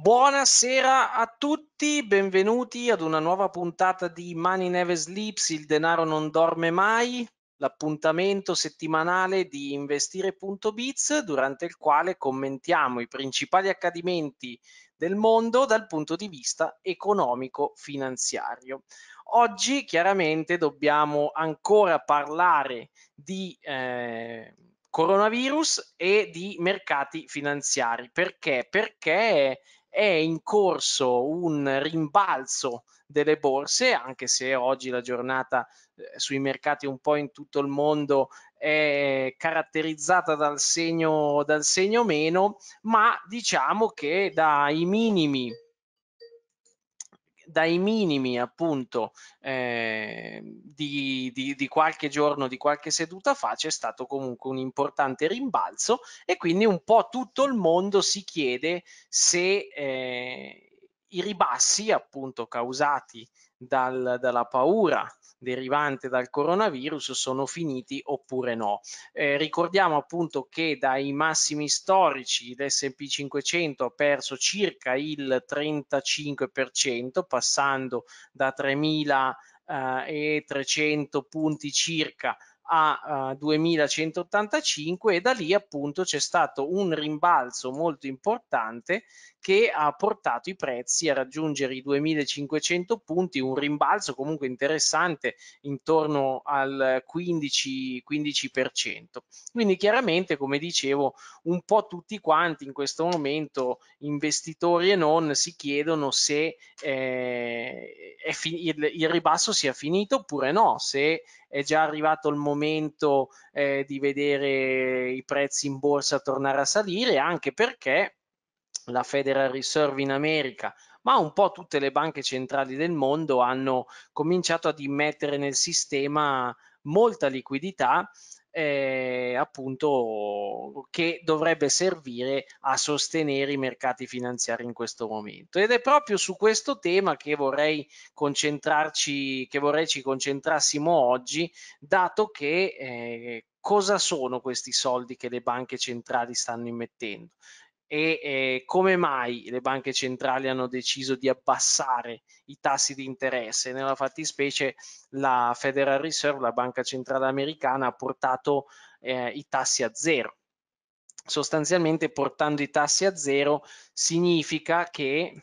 Buonasera a tutti, benvenuti ad una nuova puntata di Money Never Sleeps, il denaro non dorme mai, l'appuntamento settimanale di investire.biz durante il quale commentiamo i principali accadimenti del mondo dal punto di vista economico-finanziario. Oggi chiaramente dobbiamo ancora parlare di... Eh, coronavirus e di mercati finanziari. Perché? Perché è in corso un rimbalzo delle borse, anche se oggi la giornata eh, sui mercati un po' in tutto il mondo è caratterizzata dal segno, dal segno meno, ma diciamo che dai minimi dai minimi appunto eh, di, di, di qualche giorno, di qualche seduta fa, c'è stato comunque un importante rimbalzo e quindi un po' tutto il mondo si chiede se eh, i ribassi appunto causati dal, dalla paura derivante dal coronavirus sono finiti oppure no. Eh, ricordiamo appunto che dai massimi storici l'SP 500 ha perso circa il 35%, passando da 3.300 eh, punti circa a uh, 2185 e da lì appunto c'è stato un rimbalzo molto importante che ha portato i prezzi a raggiungere i 2500 punti, un rimbalzo comunque interessante intorno al 15, 15%. Quindi chiaramente come dicevo un po' tutti quanti in questo momento investitori e non si chiedono se eh, il, il ribasso sia finito oppure no, se è già arrivato il momento momento eh, di vedere i prezzi in borsa tornare a salire, anche perché la Federal Reserve in America, ma un po' tutte le banche centrali del mondo hanno cominciato ad immettere nel sistema molta liquidità eh, appunto che dovrebbe servire a sostenere i mercati finanziari in questo momento. Ed è proprio su questo tema che vorrei concentrarci, che vorrei ci concentrassimo oggi, dato che eh, cosa sono questi soldi che le banche centrali stanno immettendo e eh, come mai le banche centrali hanno deciso di abbassare i tassi di interesse. Nella fattispecie la Federal Reserve, la banca centrale americana, ha portato eh, i tassi a zero. Sostanzialmente portando i tassi a zero significa che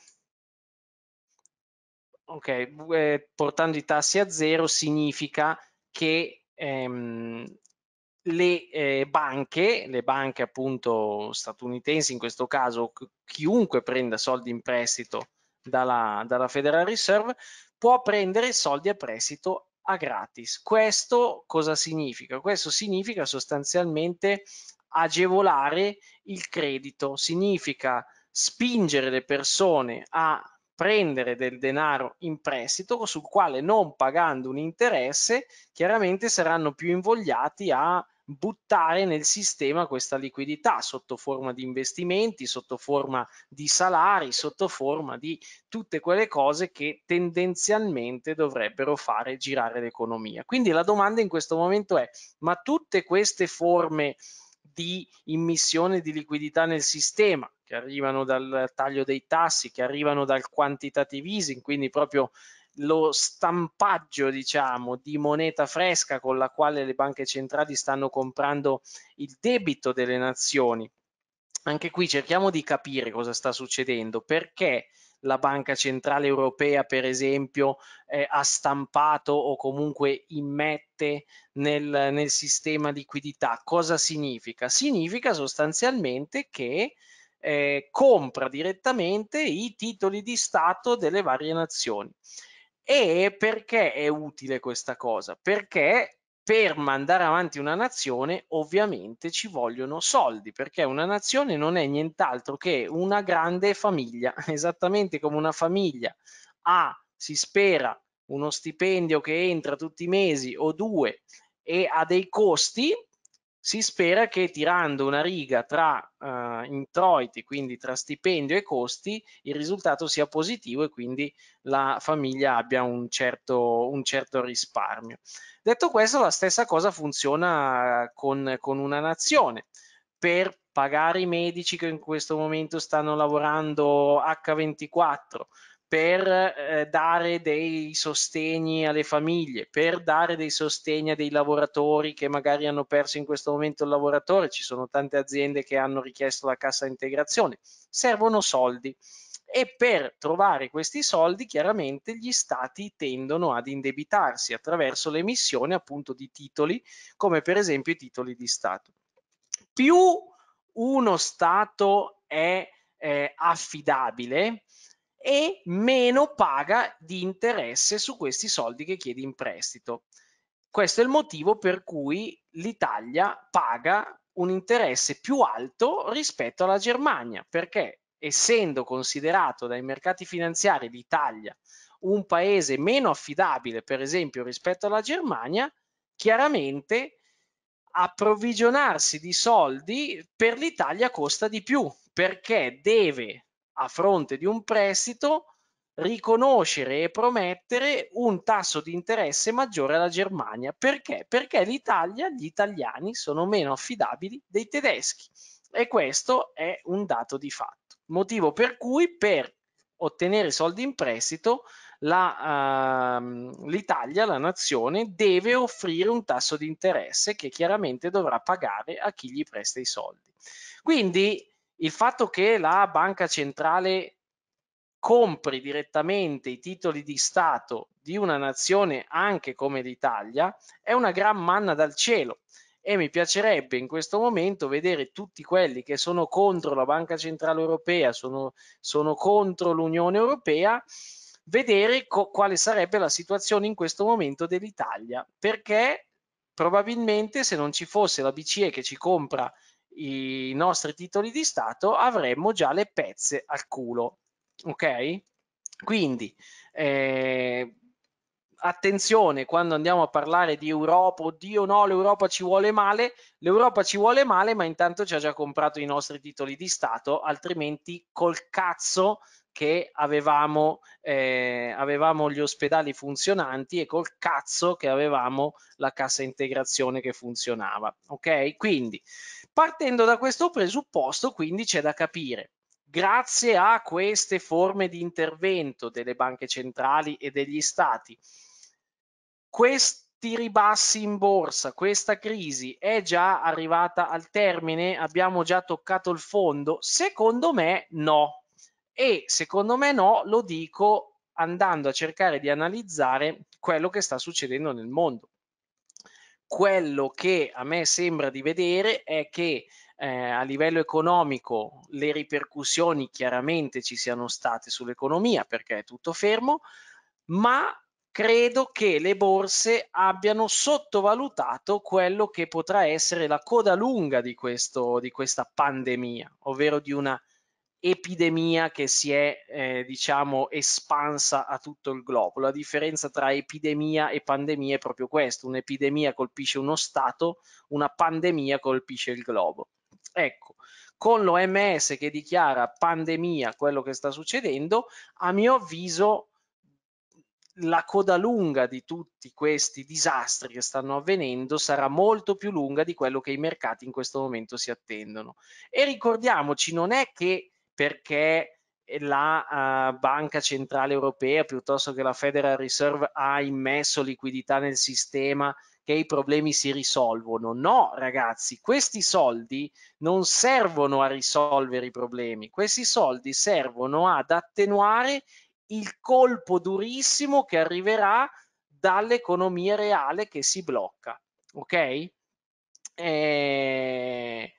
ok, eh, portando i tassi a zero significa che ehm, le eh, banche, le banche appunto statunitensi in questo caso, chiunque prenda soldi in prestito dalla, dalla Federal Reserve può prendere soldi a prestito a gratis. Questo cosa significa? Questo significa sostanzialmente agevolare il credito, significa spingere le persone a prendere del denaro in prestito sul quale non pagando un interesse chiaramente saranno più invogliati a buttare nel sistema questa liquidità sotto forma di investimenti, sotto forma di salari, sotto forma di tutte quelle cose che tendenzialmente dovrebbero fare girare l'economia. Quindi la domanda in questo momento è, ma tutte queste forme di immissione di liquidità nel sistema, che arrivano dal taglio dei tassi, che arrivano dal quantitative easing, quindi proprio lo stampaggio, diciamo, di moneta fresca con la quale le banche centrali stanno comprando il debito delle nazioni. Anche qui cerchiamo di capire cosa sta succedendo, perché la Banca Centrale Europea, per esempio, eh, ha stampato o comunque immette nel, nel sistema liquidità. Cosa significa? Significa sostanzialmente che eh, compra direttamente i titoli di Stato delle varie nazioni. E perché è utile questa cosa? Perché per mandare avanti una nazione ovviamente ci vogliono soldi, perché una nazione non è nient'altro che una grande famiglia, esattamente come una famiglia ha, si spera, uno stipendio che entra tutti i mesi o due e ha dei costi, si spera che tirando una riga tra uh, introiti, quindi tra stipendio e costi, il risultato sia positivo e quindi la famiglia abbia un certo, un certo risparmio. Detto questo, la stessa cosa funziona con, con una nazione. Per pagare i medici che in questo momento stanno lavorando H24, per eh, dare dei sostegni alle famiglie, per dare dei sostegni a dei lavoratori che magari hanno perso in questo momento il lavoratore, ci sono tante aziende che hanno richiesto la cassa integrazione, servono soldi e per trovare questi soldi chiaramente gli stati tendono ad indebitarsi attraverso l'emissione appunto di titoli come per esempio i titoli di Stato. Più uno Stato è eh, affidabile, e meno paga di interesse su questi soldi che chiedi in prestito. Questo è il motivo per cui l'Italia paga un interesse più alto rispetto alla Germania, perché essendo considerato dai mercati finanziari l'Italia un paese meno affidabile, per esempio, rispetto alla Germania, chiaramente approvvigionarsi di soldi per l'Italia costa di più perché deve a fronte di un prestito riconoscere e promettere un tasso di interesse maggiore alla Germania. Perché? Perché l'Italia, gli italiani sono meno affidabili dei tedeschi e questo è un dato di fatto. Motivo per cui per ottenere soldi in prestito ehm, l'Italia, la, uh, la nazione, deve offrire un tasso di interesse che chiaramente dovrà pagare a chi gli presta i soldi. Quindi il fatto che la banca centrale compri direttamente i titoli di Stato di una nazione anche come l'Italia è una gran manna dal cielo e mi piacerebbe in questo momento vedere tutti quelli che sono contro la Banca Centrale Europea, sono, sono contro l'Unione Europea, vedere co- quale sarebbe la situazione in questo momento dell'Italia, perché probabilmente se non ci fosse la BCE che ci compra i nostri titoli di Stato avremmo già le pezze al culo. Ok? Quindi eh, attenzione quando andiamo a parlare di Europa, oddio no, l'Europa ci vuole male, l'Europa ci vuole male, ma intanto ci ha già comprato i nostri titoli di Stato, altrimenti col cazzo che avevamo, eh, avevamo gli ospedali funzionanti e col cazzo che avevamo la cassa integrazione che funzionava. Ok? Quindi Partendo da questo presupposto, quindi, c'è da capire, grazie a queste forme di intervento delle banche centrali e degli stati, questi ribassi in borsa, questa crisi è già arrivata al termine? Abbiamo già toccato il fondo? Secondo me no. E secondo me no, lo dico andando a cercare di analizzare quello che sta succedendo nel mondo quello che a me sembra di vedere è che eh, a livello economico le ripercussioni chiaramente ci siano state sull'economia perché è tutto fermo, ma credo che le borse abbiano sottovalutato quello che potrà essere la coda lunga di, questo, di questa pandemia, ovvero di una epidemia che si è eh, diciamo espansa a tutto il globo. La differenza tra epidemia e pandemia è proprio questa, un'epidemia colpisce uno stato, una pandemia colpisce il globo. Ecco, con l'OMS che dichiara pandemia quello che sta succedendo, a mio avviso la coda lunga di tutti questi disastri che stanno avvenendo sarà molto più lunga di quello che i mercati in questo momento si attendono. E ricordiamoci, non è che perché la uh, Banca Centrale Europea piuttosto che la Federal Reserve ha immesso liquidità nel sistema che i problemi si risolvono. No, ragazzi, questi soldi non servono a risolvere i problemi, questi soldi servono ad attenuare il colpo durissimo che arriverà dall'economia reale che si blocca. Ok? E... Eh,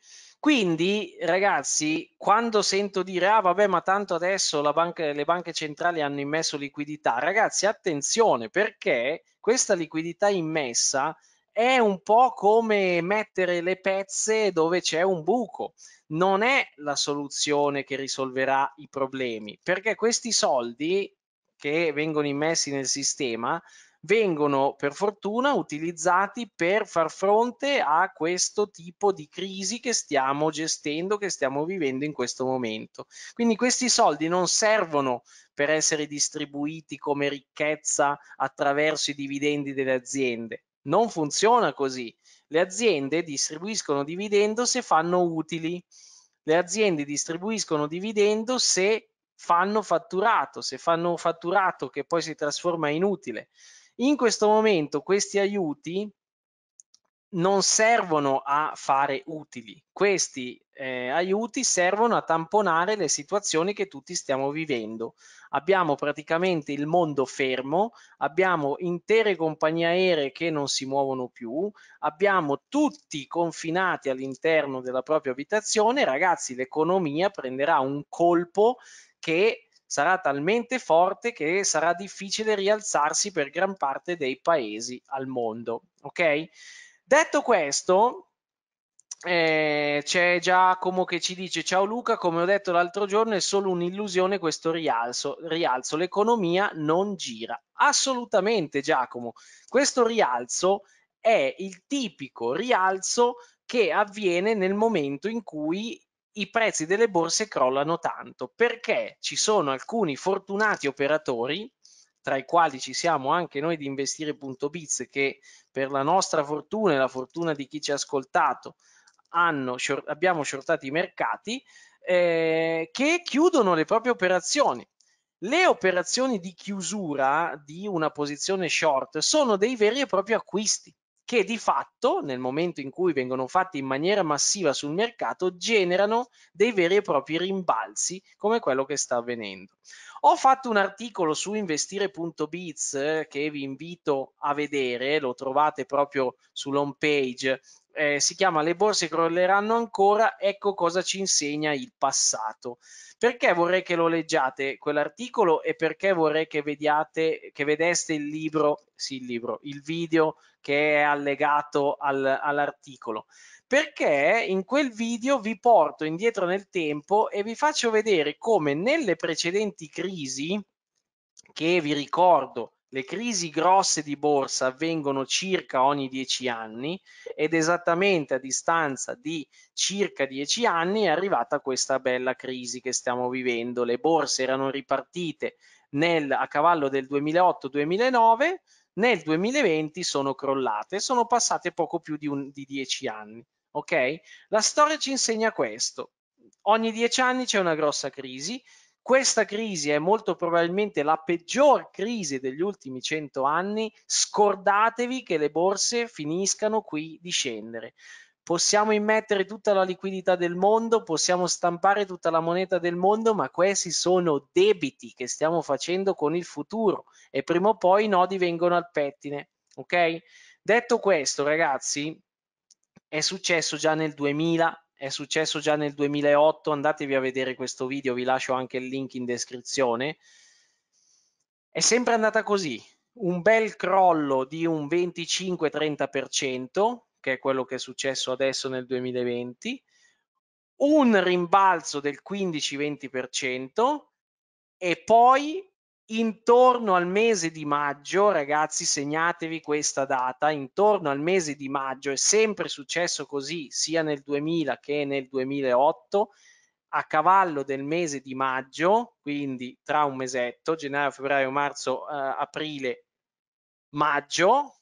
quindi, ragazzi, quando sento dire, ah vabbè, ma tanto adesso banca, le banche centrali hanno immesso liquidità, ragazzi, attenzione perché questa liquidità immessa è un po' come mettere le pezze dove c'è un buco. Non è la soluzione che risolverà i problemi, perché questi soldi che vengono immessi nel sistema vengono per fortuna utilizzati per far fronte a questo tipo di crisi che stiamo gestendo, che stiamo vivendo in questo momento. Quindi questi soldi non servono per essere distribuiti come ricchezza attraverso i dividendi delle aziende. Non funziona così. Le aziende distribuiscono dividendo se fanno utili. Le aziende distribuiscono dividendo se fanno fatturato, se fanno fatturato che poi si trasforma in utile. In questo momento questi aiuti non servono a fare utili, questi eh, aiuti servono a tamponare le situazioni che tutti stiamo vivendo. Abbiamo praticamente il mondo fermo, abbiamo intere compagnie aeree che non si muovono più, abbiamo tutti confinati all'interno della propria abitazione, ragazzi l'economia prenderà un colpo che sarà talmente forte che sarà difficile rialzarsi per gran parte dei paesi al mondo. Ok? Detto questo, eh, c'è Giacomo che ci dice ciao Luca, come ho detto l'altro giorno è solo un'illusione questo rialzo, rialzo, l'economia non gira. Assolutamente Giacomo, questo rialzo è il tipico rialzo che avviene nel momento in cui i prezzi delle borse crollano tanto perché ci sono alcuni fortunati operatori tra i quali ci siamo anche noi di investire.biz che per la nostra fortuna e la fortuna di chi ci ha ascoltato hanno, abbiamo shortato i mercati eh, che chiudono le proprie operazioni. Le operazioni di chiusura di una posizione short sono dei veri e propri acquisti che di fatto nel momento in cui vengono fatti in maniera massiva sul mercato generano dei veri e propri rimbalzi come quello che sta avvenendo. Ho fatto un articolo su investire.biz eh, che vi invito a vedere, lo trovate proprio sull'home page, eh, si chiama Le borse crolleranno ancora, ecco cosa ci insegna il passato. Perché vorrei che lo leggiate quell'articolo e perché vorrei che, vediate, che vedeste il libro, sì il libro, il video che è allegato al, all'articolo perché in quel video vi porto indietro nel tempo e vi faccio vedere come nelle precedenti crisi crisi, che vi ricordo, le crisi grosse di borsa avvengono circa ogni 10 anni ed esattamente a distanza di circa 10 anni è arrivata questa bella crisi che stiamo vivendo. Le borse erano ripartite nel, a cavallo del 2008-2009, nel 2020 sono crollate, sono passate poco più di, un, di 10 anni. Okay? La storia ci insegna questo. Ogni 10 anni c'è una grossa crisi, questa crisi è molto probabilmente la peggior crisi degli ultimi cento anni. Scordatevi che le borse finiscano qui di scendere possiamo immettere tutta la liquidità del mondo, possiamo stampare tutta la moneta del mondo, ma questi sono debiti che stiamo facendo con il futuro e prima o poi i nodi vengono al pettine, ok? Detto questo, ragazzi, è successo già nel 2000, è successo già nel 2008, andatevi a vedere questo video, vi lascio anche il link in descrizione. È sempre andata così, un bel crollo di un 25-30%, che è quello che è successo adesso nel 2020, un rimbalzo del 15-20% e poi intorno al mese di maggio, ragazzi, segnatevi questa data, intorno al mese di maggio, è sempre successo così sia nel 2000 che nel 2008, a cavallo del mese di maggio, quindi tra un mesetto, gennaio, febbraio, marzo, eh, aprile, maggio,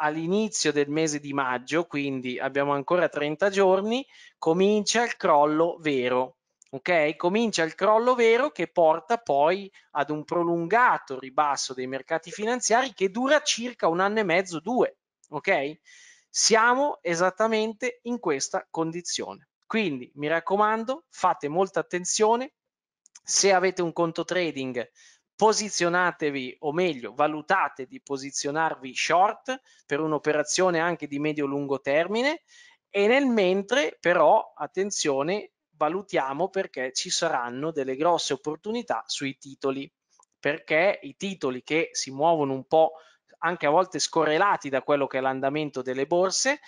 all'inizio del mese di maggio, quindi abbiamo ancora 30 giorni, comincia il crollo vero, ok? Comincia il crollo vero che porta poi ad un prolungato ribasso dei mercati finanziari che dura circa un anno e mezzo, due, ok? Siamo esattamente in questa condizione. Quindi mi raccomando, fate molta attenzione. Se avete un conto trading, posizionatevi, o meglio, valutate di posizionarvi short per un'operazione anche di medio-lungo termine. E nel mentre, però, attenzione, valutiamo perché ci saranno delle grosse opportunità sui titoli, perché i titoli che si muovono un po' anche a volte scorrelati da quello che è l'andamento delle borse,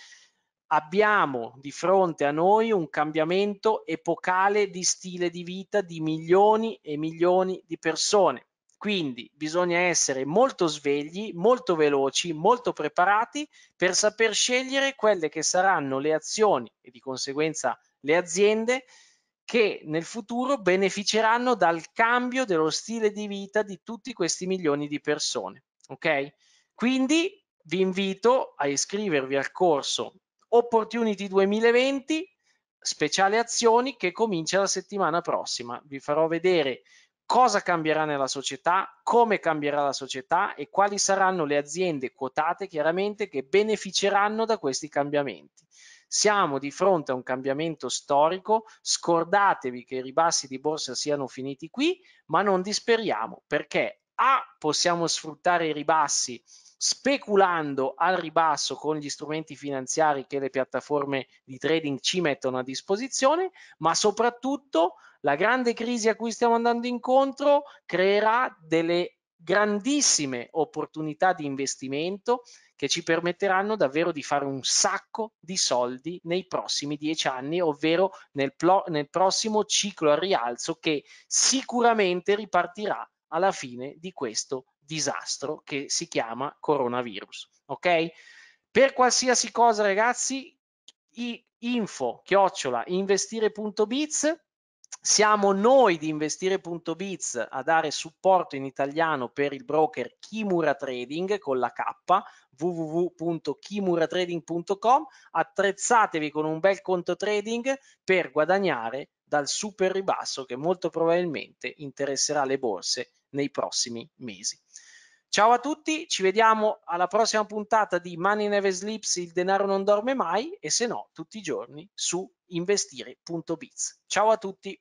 abbiamo di fronte a noi un cambiamento epocale di stile di vita di milioni e milioni di persone quindi bisogna essere molto svegli, molto veloci, molto preparati per saper scegliere quelle che saranno le azioni e di conseguenza le aziende che nel futuro beneficeranno dal cambio dello stile di vita di tutti questi milioni di persone. Ok? Quindi vi invito a iscrivervi al corso Opportunity 2020 speciale azioni che comincia la settimana prossima. Vi farò vedere cosa cambierà nella società, come cambierà la società e quali saranno le aziende quotate chiaramente che beneficeranno da questi cambiamenti. Siamo di fronte a un cambiamento storico, scordatevi che i ribassi di borsa siano finiti qui, ma non disperiamo perché A possiamo sfruttare i ribassi speculando al ribasso con gli strumenti finanziari che le piattaforme di trading ci mettono a disposizione, ma soprattutto la grande crisi a cui stiamo andando incontro creerà delle grandissime opportunità di investimento che ci permetteranno davvero di fare un sacco di soldi nei prossimi dieci anni, ovvero nel, plo- nel prossimo ciclo a rialzo che sicuramente ripartirà alla fine di questo disastro che si chiama coronavirus. Ok? Per qualsiasi cosa, ragazzi, info chiocciola investire.biz siamo noi di investire.biz a dare supporto in italiano per il broker Kimura Trading con la K www.kimuratrading.com attrezzatevi con un bel conto trading per guadagnare dal super ribasso che molto probabilmente interesserà le borse nei prossimi mesi. Ciao a tutti, ci vediamo alla prossima puntata di Money Never Sleeps, il denaro non dorme mai e se no tutti i giorni su investire.biz. Ciao a tutti.